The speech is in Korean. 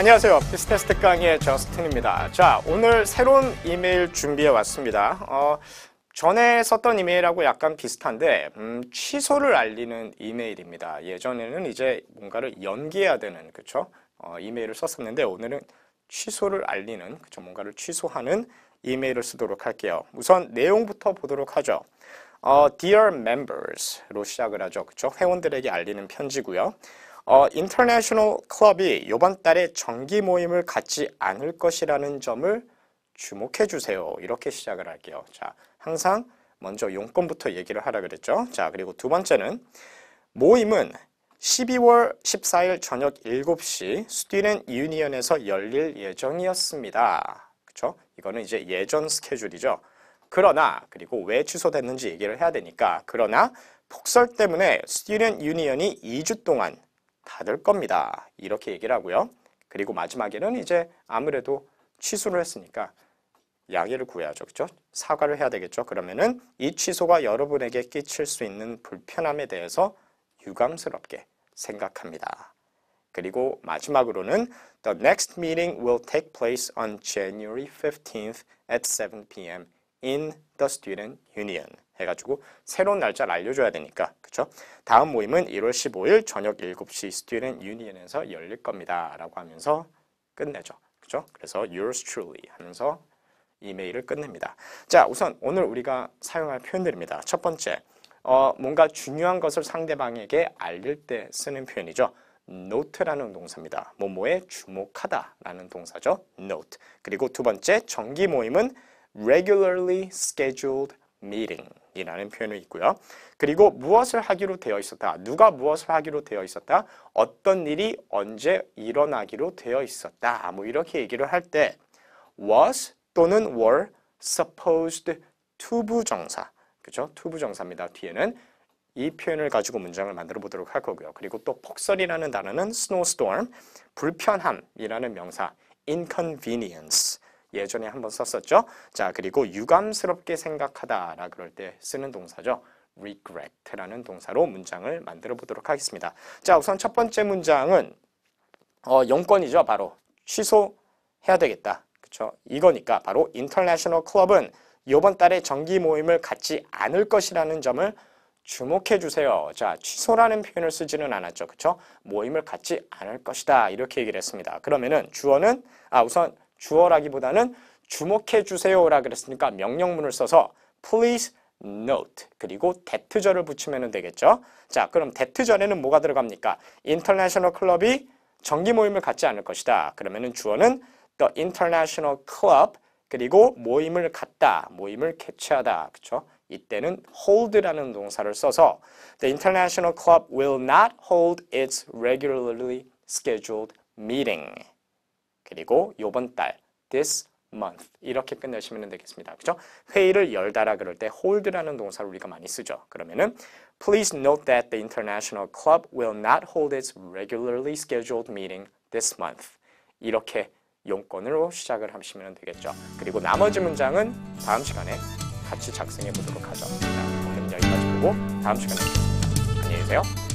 안녕하세요. 비스테스트 강의 저스틴입니다. 자, 오늘 새로운 이메일 준비해 왔습니다. 어, 전에 썼던 이메일하고 약간 비슷한데 음, 취소를 알리는 이메일입니다. 예전에는 이제 뭔가를 연기해야 되는 그쵸? 어, 이메일을 썼었는데 오늘은 취소를 알리는 그쵸? 뭔가를 취소하는 이메일을 쓰도록 할게요. 우선 내용부터 보도록 하죠. 어, Dear Members로 시작을 하죠. 그쵸? 회원들에게 알리는 편지고요. 어, 인터내셔널 클럽이 이번 달에 정기 모임을 갖지 않을 것이라는 점을 주목해 주세요. 이렇게 시작을 할게요. 자, 항상 먼저 용건부터 얘기를 하라 그랬죠. 자, 그리고 두 번째는 모임은 12월 14일 저녁 7시 스튜덴 유니언에서 열릴 예정이었습니다. 그렇죠? 이거는 이제 예전 스케줄이죠. 그러나 그리고 왜 취소됐는지 얘기를 해야 되니까 그러나 폭설 때문에 스튜덴 유니언이 2주 동안 닫을 겁니다. 이렇게 얘기를 하고요. 그리고 마지막에는 이제 아무래도 취소를 했으니까 양해를 구해야죠. 그죠? 렇 사과를 해야 되겠죠. 그러면은 이 취소가 여러분에게 끼칠 수 있는 불편함에 대해서 유감스럽게 생각합니다. 그리고 마지막으로는 The next meeting will take place on January 15th at 7 p.m. in the student union 해가지고 새로운 날짜를 알려줘야 되니까 그쵸? 다음 모임은 1월 15일 저녁 7시 student union에서 열릴 겁니다 라고 하면서 끝내죠 그쵸? 그래서 yours truly 하면서 이메일을 끝냅니다 자 우선 오늘 우리가 사용할 표현들입니다 첫 번째 어, 뭔가 중요한 것을 상대방에게 알릴 때 쓰는 표현이죠 note라는 동사입니다 뭐뭐에 주목하다 라는 동사죠 note 그리고 두 번째 정기 모임은 regularly scheduled meeting 이라는 표현이 있고요. 그리고 무엇을 하기로 되어 있었다. 누가 무엇을 하기로 되어 있었다. 어떤 일이 언제 일어나기로 되어 있었다. 뭐 이렇게 얘기를 할 때 was 또는 were supposed to 부정사. 그죠? to 부정사입니다. 뒤에는 이 표현을 가지고 문장을 만들어 보도록 할 거고요. 그리고 또 폭설이라는 단어는 snowstorm, 불편함이라는 명사, inconvenience 예전에 한번 썼었죠. 자, 그리고 유감스럽게 생각하다라 그럴 때 쓰는 동사죠. regret라는 동사로 문장을 만들어 보도록 하겠습니다. 자, 우선 첫 번째 문장은 어, 영권이죠. 바로 취소해야 되겠다. 그렇죠? 이거니까 바로 인터내셔널 클럽은 이번 달에 정기 모임을 갖지 않을 것이라는 점을 주목해 주세요. 자, 취소라는 표현을 쓰지는 않았죠. 그렇죠? 모임을 갖지 않을 것이다. 이렇게 얘기를 했습니다. 그러면은 주어는 아, 우선 주어라기보다는 주목해 주세요라 그랬으니까 명령문을 써서 please note 그리고 대트절을 붙이면 되겠죠. 자 그럼 대트절에는 뭐가 들어갑니까? 인터내셔널 클럽이 정기 모임을 갖지 않을 것이다. 그러면 은 주어는 the international club 그리고 모임을 갖다, 모임을 개최하다. 그렇죠? 이때는 hold라는 동사를 써서 the international club will not hold its regularly scheduled meeting. 그리고 요번 달 this month 이렇게 끝내시면 되겠습니다. 그죠? 렇 회의를 열다라 그럴 때 hold라는 동사를 우리가 많이 쓰죠. 그러면은 Please note that the international club will not hold its regularly scheduled meeting this month. 이렇게 용건으로 시작을 하시면 되겠죠. 그리고 나머지 문장은 다음 시간에 같이 작성해 보도록 하죠. 오늘 여기까지 보고 다음 시간에 뵙겠습니다. 안녕히 계세요.